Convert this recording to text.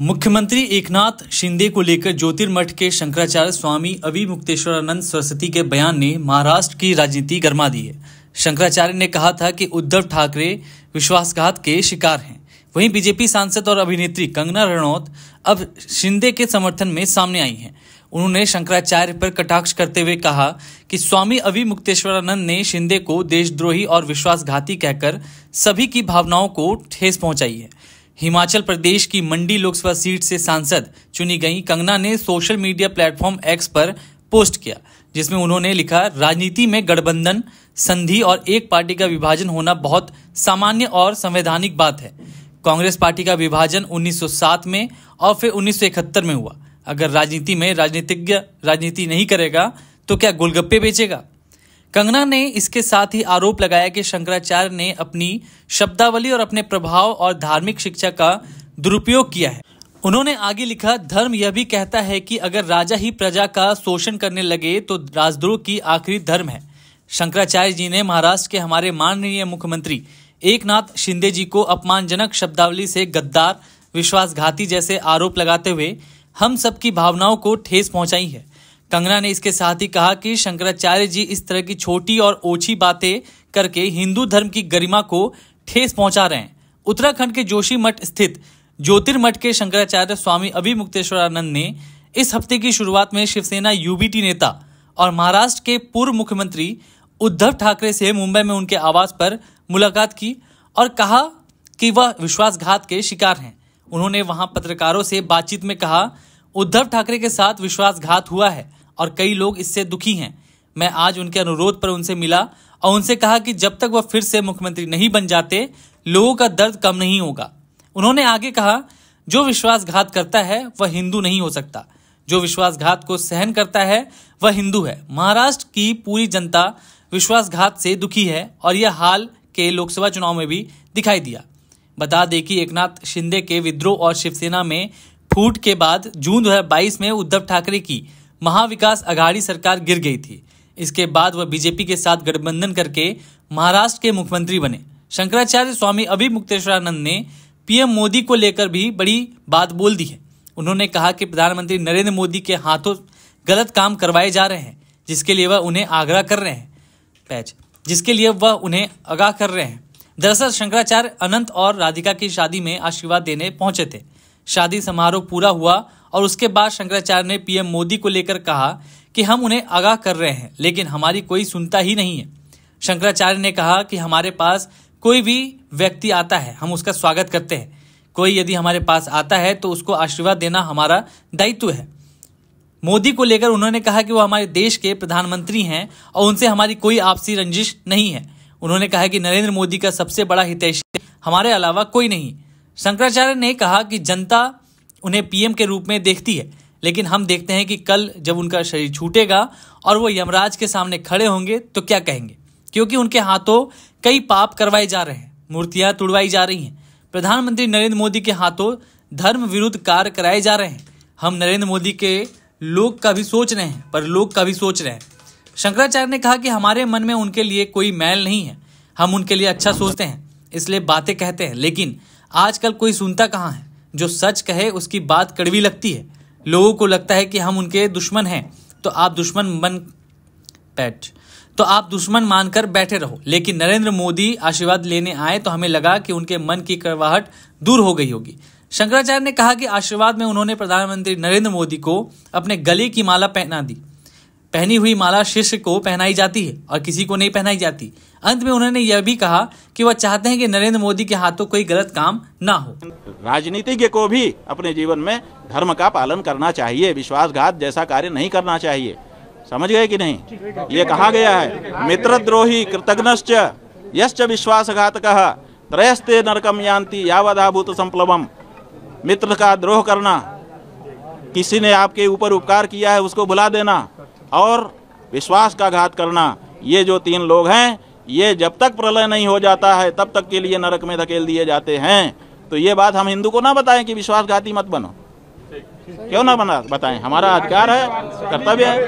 मुख्यमंत्री एकनाथ शिंदे को लेकर ज्योतिर्मठ के शंकराचार्य स्वामी अभिमुक्तेश्वरानंद सरस्वती के बयान ने महाराष्ट्र की राजनीति गर्मा दी है शंकराचार्य ने कहा था कि उद्धव ठाकरे विश्वासघात के शिकार हैं वहीं बीजेपी सांसद और अभिनेत्री कंगना रणौत अब शिंदे के समर्थन में सामने आई हैं उन्होंने शंकराचार्य पर कटाक्ष करते हुए कहा कि स्वामी अभिमुक्तेश्वरानंद ने शिंदे को देशद्रोही और विश्वासघाती कहकर सभी की भावनाओं को ठेस पहुंचाई है हिमाचल प्रदेश की मंडी लोकसभा सीट से सांसद चुनी गई कंगना ने सोशल मीडिया प्लेटफॉर्म एक्स पर पोस्ट किया जिसमें उन्होंने लिखा राजनीति में गठबंधन संधि और एक पार्टी का विभाजन होना बहुत सामान्य और संवैधानिक बात है कांग्रेस पार्टी का विभाजन 1907 में और फिर 1971 में हुआ अगर राजनीति में राजनीतिज्ञ राजनीति नहीं करेगा तो क्या गोलगप्पे बेचेगा कंगना ने इसके साथ ही आरोप लगाया कि शंकराचार्य ने अपनी शब्दावली और अपने प्रभाव और धार्मिक शिक्षा का दुरुपयोग किया है उन्होंने आगे लिखा धर्म यह भी कहता है कि अगर राजा ही प्रजा का शोषण करने लगे तो राजद्रोह की आखिरी धर्म है शंकराचार्य जी ने महाराष्ट्र के हमारे माननीय मुख्यमंत्री एकनाथ शिंदे जी को अपमानजनक शब्दावली से गद्दार विश्वासघाती जैसे आरोप लगाते हुए हम सबकी भावनाओं को ठेस पहुंचाई है कंगना ने इसके साथ ही कहा कि शंकराचार्य जी इस तरह की छोटी और ओछी बातें करके हिंदू धर्म की गरिमा को ठेस पहुंचा रहे हैं उत्तराखंड के जोशी मठ स्थित ज्योतिर्मठ के शंकराचार्य स्वामी अभिमुक्तेश्वरानंद ने इस हफ्ते की शुरुआत में शिवसेना यूबीटी नेता और महाराष्ट्र के पूर्व मुख्यमंत्री उद्धव ठाकरे से मुंबई में उनके आवास पर मुलाकात की और कहा कि वह विश्वासघात के शिकार हैं उन्होंने वहां पत्रकारों से बातचीत में कहा उद्धव ठाकरे के साथ विश्वासघात हुआ है और कई लोग इससे दुखी हैं मैं आज उनके अनुरोध पर उनसे मिला और उनसे कहा कि जब तक वह फिर से मुख्यमंत्री नहीं बन जाते लोगों का दर्द कम नहीं होगा उन्होंने आगे कहा जो विश्वासघात करता है वह हिंदू नहीं हो सकता जो विश्वासघात को सहन करता है वह हिंदू है महाराष्ट्र की पूरी जनता विश्वासघात से दुखी है और यह हाल के लोकसभा चुनाव में भी दिखाई दिया बता दें कि एकनाथ शिंदे के विद्रोह और शिवसेना में फूट के बाद जून 2022 में उद्धव ठाकरे की महाविकास अघाड़ी सरकार गिर गई थी इसके बाद वह बीजेपी के साथ गठबंधन करके महाराष्ट्र के मुख्यमंत्री बने शंकराचार्य स्वामी मुक्तेश्वरानंद ने पीएम मोदी को लेकर भी बड़ी बात बोल दी है उन्होंने कहा कि प्रधानमंत्री नरेंद्र मोदी के हाथों गलत काम करवाए जा रहे हैं जिसके लिए वह उन्हें आग्रह कर रहे हैं पैच जिसके लिए वह उन्हें आगाह कर रहे हैं दरअसल शंकराचार्य अनंत और राधिका की शादी में आशीर्वाद देने पहुंचे थे शादी समारोह पूरा हुआ और उसके बाद शंकराचार्य ने पीएम मोदी को लेकर कहा कि हम उन्हें आगाह कर रहे हैं लेकिन हमारी कोई सुनता ही नहीं है शंकराचार्य ने कहा कि हमारे पास कोई भी व्यक्ति आता है हम उसका स्वागत करते हैं कोई यदि हमारे पास आता है तो उसको आशीर्वाद देना हमारा दायित्व है मोदी को लेकर उन्होंने कहा कि वो हमारे देश के प्रधानमंत्री हैं और उनसे हमारी कोई आपसी रंजिश नहीं है उन्होंने कहा कि नरेंद्र मोदी का सबसे बड़ा हितैषी हमारे अलावा कोई नहीं शंकराचार्य ने कहा कि जनता उन्हें पीएम के रूप में देखती है लेकिन हम देखते हैं कि कल जब उनका शरीर छूटेगा और वो यमराज के सामने खड़े होंगे तो क्या कहेंगे क्योंकि उनके हाथों कई पाप करवाए जा रहे हैं मूर्तियां तुड़वाई जा रही हैं प्रधानमंत्री नरेंद्र मोदी के हाथों धर्म विरुद्ध कार्य कराए जा रहे हैं हम नरेंद्र मोदी के लोग का भी सोच रहे हैं पर लोग का भी सोच रहे हैं शंकराचार्य ने कहा कि हमारे मन में उनके लिए कोई मैल नहीं है हम उनके लिए अच्छा सोचते हैं इसलिए बातें कहते हैं लेकिन आजकल कोई सुनता कहाँ है जो सच कहे उसकी बात कड़वी लगती है लोगों को लगता है कि हम उनके दुश्मन हैं तो आप दुश्मन बन बैठ तो आप दुश्मन मानकर बैठे रहो लेकिन नरेंद्र मोदी आशीर्वाद लेने आए तो हमें लगा कि उनके मन की करवाहट दूर हो गई होगी शंकराचार्य ने कहा कि आशीर्वाद में उन्होंने प्रधानमंत्री नरेंद्र मोदी को अपने गले की माला पहना दी पहनी हुई माला शिष्य को पहनाई जाती है और किसी को नहीं पहनाई जाती अंत में उन्होंने यह भी कहा कि वह चाहते हैं कि नरेंद्र मोदी के हाथों कोई गलत काम ना हो राजनीतिज्ञ को भी अपने जीवन में धर्म का पालन करना चाहिए विश्वासघात जैसा कार्य नहीं करना चाहिए समझ गए कि नहीं ये कहा गया है द्रोही कृतघ्नश्च यश्च विश्वासघात कहा त्रयस्ते नरकम यान्ति यावदाभूत संप्लवम मित्र का द्रोह करना किसी ने आपके ऊपर उपकार किया है उसको भुला देना और विश्वास का घात करना ये जो तीन लोग हैं ये जब तक प्रलय नहीं हो जाता है तब तक के लिए नरक में धकेल दिए जाते हैं तो ये बात हम हिंदू को ना बताएं कि विश्वासघाती मत बनो क्यों ना बना बताएं हमारा अधिकार है कर्तव्य है